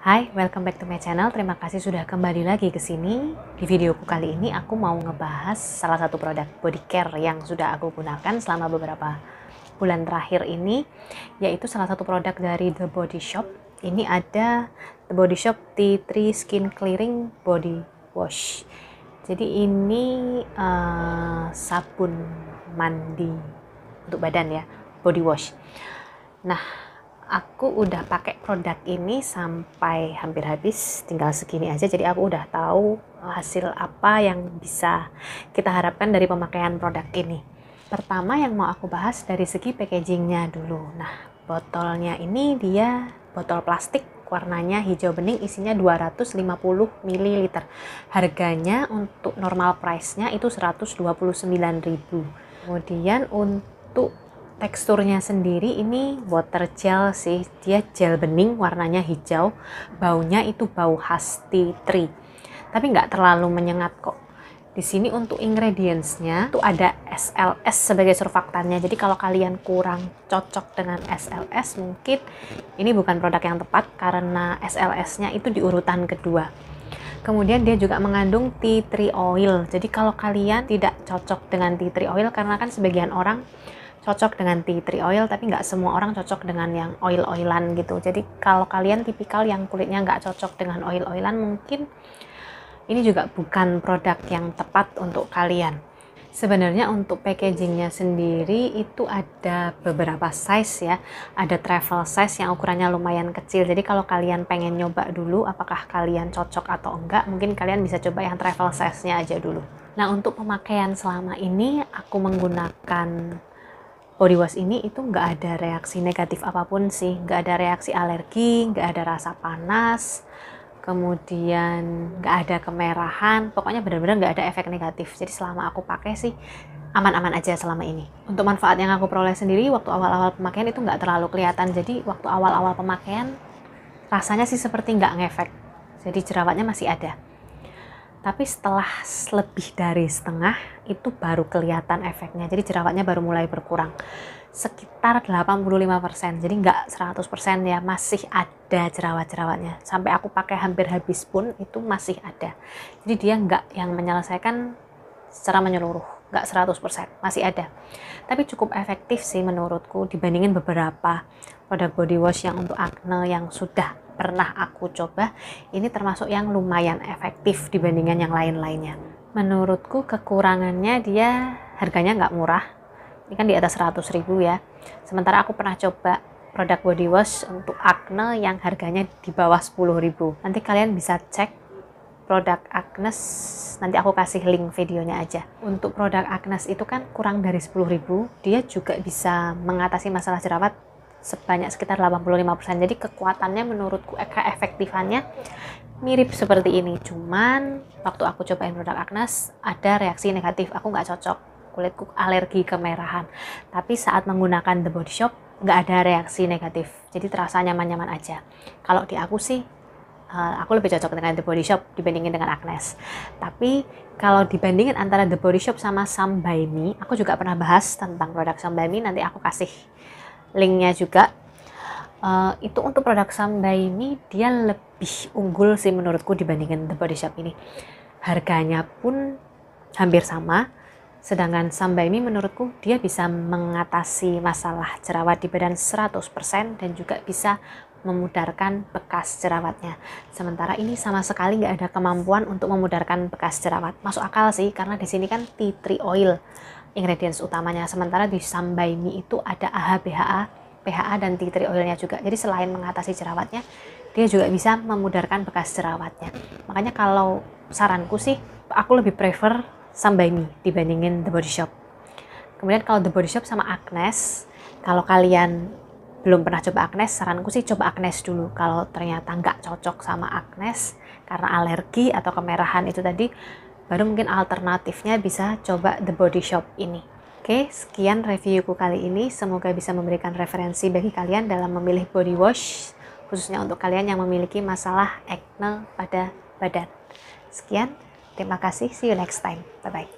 Hai, welcome back to my channel. Terima kasih sudah kembali lagi ke sini. Di videoku kali ini aku mau ngebahas salah satu produk body care yang sudah aku gunakan selama beberapa bulan terakhir ini, yaitu salah satu produk dari The Body Shop. Ini ada The Body Shop Tea Tree Skin Clearing Body Wash. Jadi ini uh, sabun mandi untuk badan ya, body wash. Nah, aku udah pakai produk ini sampai hampir habis tinggal segini aja jadi aku udah tahu eh, hasil apa yang bisa kita harapkan dari pemakaian produk ini pertama yang mau aku bahas dari segi packagingnya dulu nah botolnya ini dia botol plastik warnanya hijau bening isinya 250 ml harganya untuk normal price nya itu 129.000 kemudian untuk teksturnya sendiri ini water gel sih dia gel bening warnanya hijau baunya itu bau khas tea tree tapi nggak terlalu menyengat kok di sini untuk ingredientsnya tuh ada SLS sebagai surfaktannya jadi kalau kalian kurang cocok dengan SLS mungkin ini bukan produk yang tepat karena SLS-nya itu di urutan kedua Kemudian dia juga mengandung tea tree oil. Jadi kalau kalian tidak cocok dengan tea tree oil karena kan sebagian orang cocok dengan tea tree oil tapi nggak semua orang cocok dengan yang oil oilan gitu jadi kalau kalian tipikal yang kulitnya nggak cocok dengan oil oilan mungkin ini juga bukan produk yang tepat untuk kalian sebenarnya untuk packagingnya sendiri itu ada beberapa size ya ada travel size yang ukurannya lumayan kecil jadi kalau kalian pengen nyoba dulu apakah kalian cocok atau enggak mungkin kalian bisa coba yang travel size nya aja dulu nah untuk pemakaian selama ini aku menggunakan body wash ini itu nggak ada reaksi negatif apapun sih nggak ada reaksi alergi nggak ada rasa panas kemudian nggak ada kemerahan pokoknya benar-benar nggak ada efek negatif jadi selama aku pakai sih aman-aman aja selama ini untuk manfaat yang aku peroleh sendiri waktu awal-awal pemakaian itu nggak terlalu kelihatan jadi waktu awal-awal pemakaian rasanya sih seperti nggak ngefek jadi jerawatnya masih ada tapi setelah lebih dari setengah itu baru kelihatan efeknya jadi jerawatnya baru mulai berkurang sekitar 85% jadi nggak 100% ya masih ada jerawat-jerawatnya sampai aku pakai hampir habis pun itu masih ada jadi dia nggak yang menyelesaikan secara menyeluruh nggak 100% masih ada tapi cukup efektif sih menurutku dibandingin beberapa produk body wash yang untuk acne yang sudah pernah aku coba ini termasuk yang lumayan efektif dibandingkan yang lain-lainnya menurutku kekurangannya dia harganya nggak murah ini kan di atas 100 ribu ya sementara aku pernah coba produk body wash untuk acne yang harganya di bawah 10 ribu nanti kalian bisa cek produk Agnes nanti aku kasih link videonya aja untuk produk Agnes itu kan kurang dari ribu dia juga bisa mengatasi masalah jerawat sebanyak sekitar 85%. Jadi kekuatannya menurutku e, efektifannya mirip seperti ini. Cuman waktu aku cobain produk Agnes ada reaksi negatif. Aku nggak cocok. Kulitku alergi kemerahan. Tapi saat menggunakan The Body Shop nggak ada reaksi negatif. Jadi terasa nyaman-nyaman aja. Kalau di aku sih e, aku lebih cocok dengan The Body Shop dibandingin dengan Agnes. Tapi kalau dibandingin antara The Body Shop sama Some By Me, aku juga pernah bahas tentang produk Some By Me, nanti aku kasih linknya juga uh, itu untuk produk Sambai ini dia lebih unggul sih menurutku dibandingkan The Body Shop ini harganya pun hampir sama sedangkan Sambai ini menurutku dia bisa mengatasi masalah jerawat di badan 100% dan juga bisa memudarkan bekas jerawatnya. Sementara ini sama sekali nggak ada kemampuan untuk memudarkan bekas jerawat. Masuk akal sih karena di sini kan tea tree oil ingredients utamanya. Sementara di sambai mie itu ada AHA, BHA, PHA dan tea tree oilnya juga. Jadi selain mengatasi jerawatnya, dia juga bisa memudarkan bekas jerawatnya. Makanya kalau saranku sih, aku lebih prefer sambai mie dibandingin The Body Shop. Kemudian kalau The Body Shop sama Agnes, kalau kalian belum pernah coba Agnes, saranku sih coba Agnes dulu. Kalau ternyata nggak cocok sama Agnes karena alergi atau kemerahan itu tadi, baru mungkin alternatifnya bisa coba The Body Shop ini. Oke, sekian reviewku kali ini. Semoga bisa memberikan referensi bagi kalian dalam memilih body wash, khususnya untuk kalian yang memiliki masalah acne pada badan. Sekian, terima kasih. See you next time. Bye-bye.